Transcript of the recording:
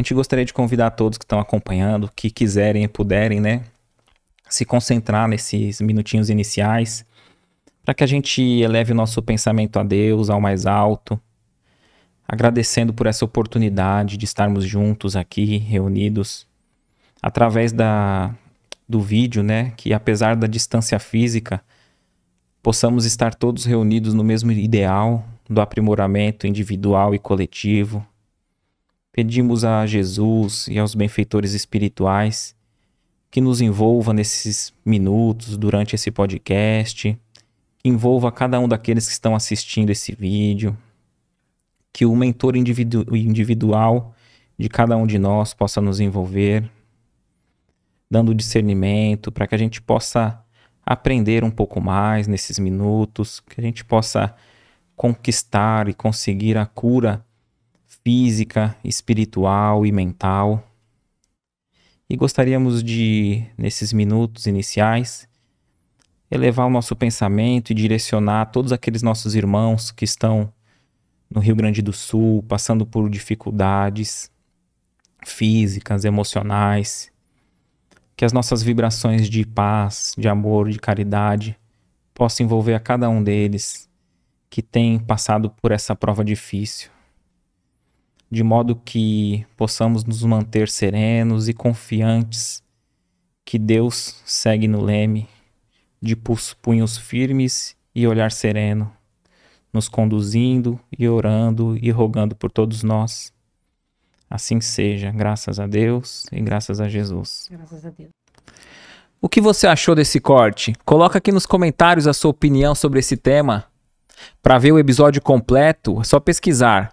gente gostaria de convidar todos que estão acompanhando, que quiserem e puderem, né, se concentrar nesses minutinhos iniciais, para que a gente eleve o nosso pensamento a Deus, ao mais alto, agradecendo por essa oportunidade de estarmos juntos aqui, reunidos, através da, do vídeo, né, que apesar da distância física, possamos estar todos reunidos no mesmo ideal do aprimoramento individual e coletivo, Pedimos a Jesus e aos benfeitores espirituais que nos envolva nesses minutos durante esse podcast, que envolva cada um daqueles que estão assistindo esse vídeo, que o mentor individu individual de cada um de nós possa nos envolver, dando discernimento para que a gente possa aprender um pouco mais nesses minutos, que a gente possa conquistar e conseguir a cura física, espiritual e mental. E gostaríamos de, nesses minutos iniciais, elevar o nosso pensamento e direcionar todos aqueles nossos irmãos que estão no Rio Grande do Sul, passando por dificuldades físicas, emocionais, que as nossas vibrações de paz, de amor, de caridade possam envolver a cada um deles que tem passado por essa prova difícil de modo que possamos nos manter serenos e confiantes que Deus segue no leme, de punhos firmes e olhar sereno, nos conduzindo e orando e rogando por todos nós. Assim seja, graças a Deus e graças a Jesus. Graças a Deus. O que você achou desse corte? Coloca aqui nos comentários a sua opinião sobre esse tema. Para ver o episódio completo, é só pesquisar